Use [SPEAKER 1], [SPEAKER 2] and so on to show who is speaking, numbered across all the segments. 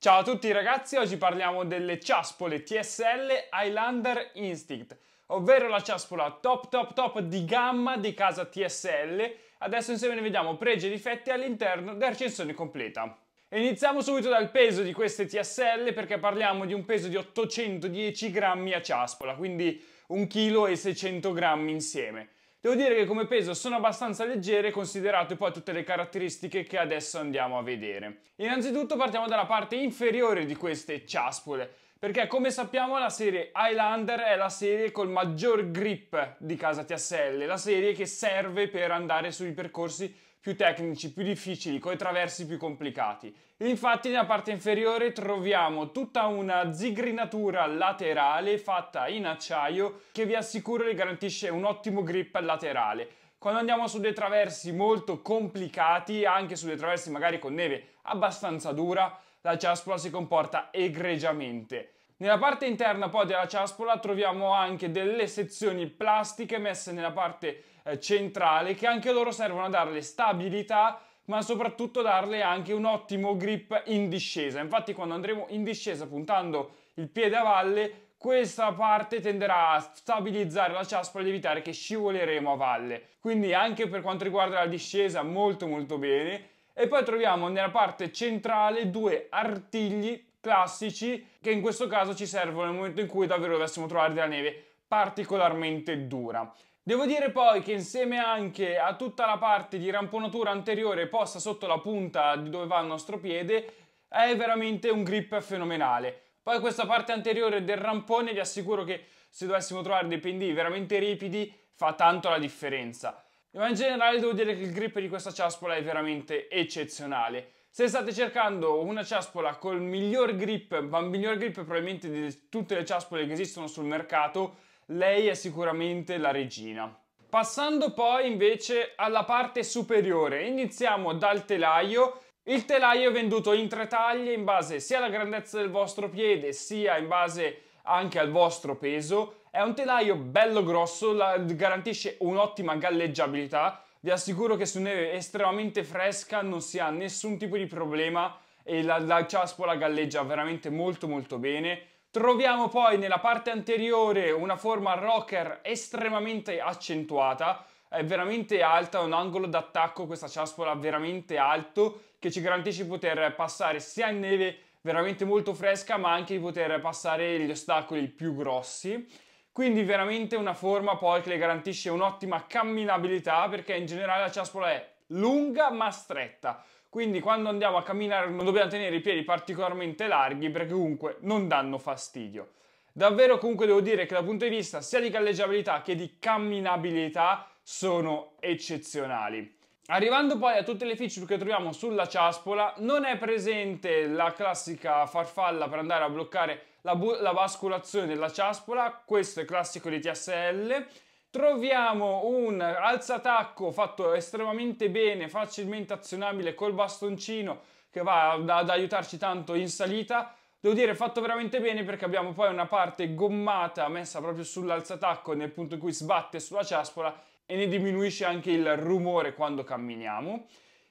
[SPEAKER 1] Ciao a tutti ragazzi, oggi parliamo delle ciaspole TSL Highlander Instinct, ovvero la ciaspola top top top di gamma di casa TSL. Adesso insieme ne vediamo pregi e difetti all'interno della recensione completa. Iniziamo subito dal peso di queste TSL perché parliamo di un peso di 810 grammi a ciaspola, quindi 1 kg e 600 grammi insieme. Devo dire che come peso sono abbastanza leggere considerate poi tutte le caratteristiche che adesso andiamo a vedere. Innanzitutto partiamo dalla parte inferiore di queste ciaspole. Perché come sappiamo la serie Highlander è la serie col maggior grip di Casa TSL, la serie che serve per andare sui percorsi più tecnici, più difficili, con i traversi più complicati. Infatti nella parte inferiore troviamo tutta una zigrinatura laterale fatta in acciaio che vi assicuro le garantisce un ottimo grip laterale. Quando andiamo su dei traversi molto complicati, anche su dei traversi magari con neve abbastanza dura, la ciaspola si comporta egregiamente. Nella parte interna poi della ciaspola troviamo anche delle sezioni plastiche messe nella parte eh, centrale che anche loro servono a darle stabilità ma soprattutto darle anche un ottimo grip in discesa. Infatti quando andremo in discesa puntando il piede a valle questa parte tenderà a stabilizzare la ciaspola ed evitare che scivoleremo a valle. Quindi anche per quanto riguarda la discesa molto molto bene e poi troviamo nella parte centrale due artigli classici che in questo caso ci servono nel momento in cui davvero dovessimo trovare della neve particolarmente dura. Devo dire poi che insieme anche a tutta la parte di ramponatura anteriore posta sotto la punta di dove va il nostro piede è veramente un grip fenomenale. Poi questa parte anteriore del rampone vi assicuro che se dovessimo trovare dei pendii veramente ripidi fa tanto la differenza. Ma in generale devo dire che il grip di questa ciaspola è veramente eccezionale. Se state cercando una ciaspola col miglior grip, ma miglior grip probabilmente di tutte le ciaspole che esistono sul mercato, lei è sicuramente la regina. Passando poi invece alla parte superiore, iniziamo dal telaio. Il telaio è venduto in tre taglie in base sia alla grandezza del vostro piede sia in base anche al vostro peso. È un telaio bello grosso, la, garantisce un'ottima galleggiabilità. Vi assicuro che su neve estremamente fresca non si ha nessun tipo di problema e la, la ciaspola galleggia veramente molto molto bene. Troviamo poi nella parte anteriore una forma rocker estremamente accentuata, è veramente alta, ha un angolo d'attacco questa ciaspola veramente alto che ci garantisce di poter passare sia in neve veramente molto fresca ma anche di poter passare gli ostacoli più grossi. Quindi veramente una forma poi che le garantisce un'ottima camminabilità perché in generale la ciaspola è lunga ma stretta. Quindi quando andiamo a camminare non dobbiamo tenere i piedi particolarmente larghi perché comunque non danno fastidio. Davvero comunque devo dire che dal punto di vista sia di galleggiabilità che di camminabilità sono eccezionali. Arrivando poi a tutte le feature che troviamo sulla ciaspola, non è presente la classica farfalla per andare a bloccare la, la basculazione della ciaspola, questo è classico di TSL. Troviamo un alzatacco fatto estremamente bene, facilmente azionabile col bastoncino che va ad, ad aiutarci tanto in salita. Devo dire fatto veramente bene perché abbiamo poi una parte gommata messa proprio sull'alzatacco nel punto in cui sbatte sulla ciaspola e ne diminuisce anche il rumore quando camminiamo.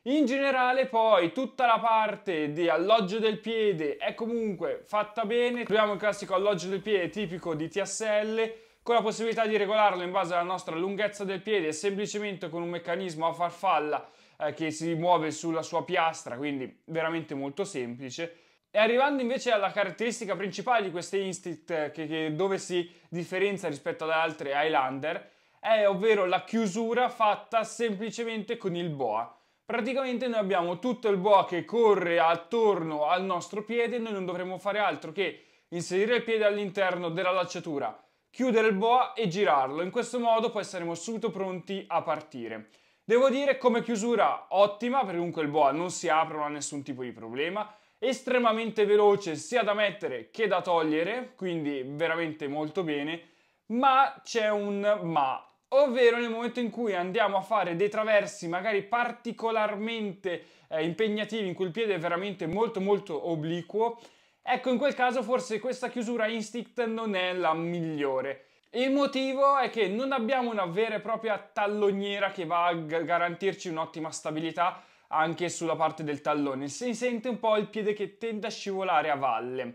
[SPEAKER 1] In generale poi tutta la parte di alloggio del piede è comunque fatta bene, troviamo il classico alloggio del piede tipico di TSL con la possibilità di regolarlo in base alla nostra lunghezza del piede semplicemente con un meccanismo a farfalla eh, che si muove sulla sua piastra, quindi veramente molto semplice. E arrivando invece alla caratteristica principale di queste Instinct eh, che, che, dove si differenzia rispetto ad altre Highlander è ovvero la chiusura fatta semplicemente con il boa. Praticamente noi abbiamo tutto il boa che corre attorno al nostro piede, e noi non dovremo fare altro che inserire il piede all'interno della lacciatura, chiudere il boa e girarlo. In questo modo poi saremo subito pronti a partire. Devo dire come chiusura ottima, perché comunque il boa non si apre, non ha nessun tipo di problema, estremamente veloce sia da mettere che da togliere, quindi veramente molto bene, ma c'è un ma ovvero nel momento in cui andiamo a fare dei traversi magari particolarmente eh, impegnativi, in cui il piede è veramente molto molto obliquo, ecco in quel caso forse questa chiusura instinct non è la migliore. Il motivo è che non abbiamo una vera e propria talloniera che va a garantirci un'ottima stabilità anche sulla parte del tallone, si sente un po' il piede che tende a scivolare a valle.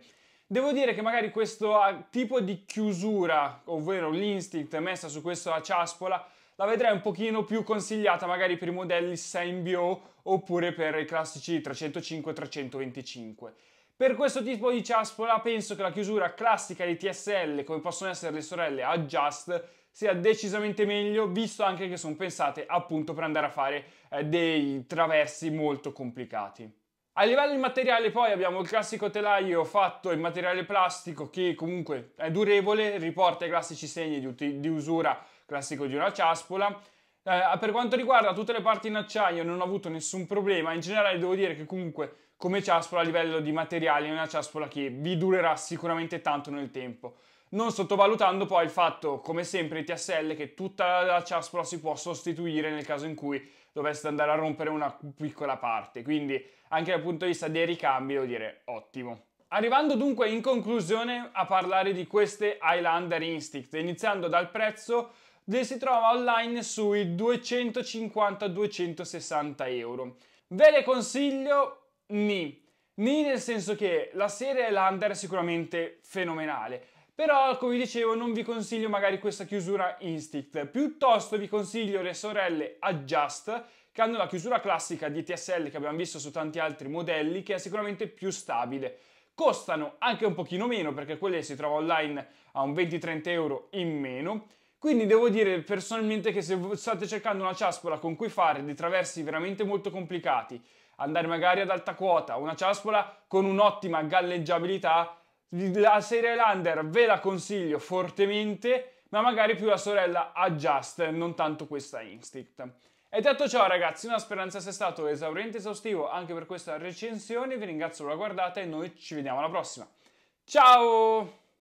[SPEAKER 1] Devo dire che magari questo ah, tipo di chiusura, ovvero l'instinct messa su questa ciaspola, la vedrei un pochino più consigliata magari per i modelli 6 Symbio oppure per i classici 305 325. Per questo tipo di ciaspola penso che la chiusura classica di TSL, come possono essere le sorelle Adjust, sia decisamente meglio, visto anche che sono pensate appunto per andare a fare eh, dei traversi molto complicati. A livello di materiale poi abbiamo il classico telaio fatto in materiale plastico che comunque è durevole, riporta i classici segni di, di usura classico di una ciaspola. Eh, per quanto riguarda tutte le parti in acciaio non ho avuto nessun problema, in generale devo dire che comunque come ciaspola a livello di materiale è una ciaspola che vi durerà sicuramente tanto nel tempo non sottovalutando poi il fatto, come sempre, di TSL che tutta la ciaspola si può sostituire nel caso in cui doveste andare a rompere una piccola parte. Quindi, anche dal punto di vista dei ricambi, devo dire ottimo. Arrivando dunque in conclusione a parlare di queste Highlander Instinct, iniziando dal prezzo, le si trova online sui 250-260 euro. Ve le consiglio ni. Ni nel senso che la serie Highlander è sicuramente fenomenale, però, come dicevo, non vi consiglio magari questa chiusura Instinct, piuttosto vi consiglio le sorelle Adjust, che hanno la chiusura classica di TSL che abbiamo visto su tanti altri modelli, che è sicuramente più stabile. Costano anche un pochino meno, perché quelle si trovano online a un 20-30 euro in meno, quindi devo dire personalmente che se state cercando una ciaspola con cui fare dei traversi veramente molto complicati, andare magari ad alta quota, una ciaspola con un'ottima galleggiabilità, la serie Lander ve la consiglio fortemente, ma magari più la sorella Adjust, non tanto questa Instinct. E detto ciò ragazzi, una speranza sia stato esauriente e esaustivo anche per questa recensione, vi ringrazio per la guardata e noi ci vediamo alla prossima. Ciao!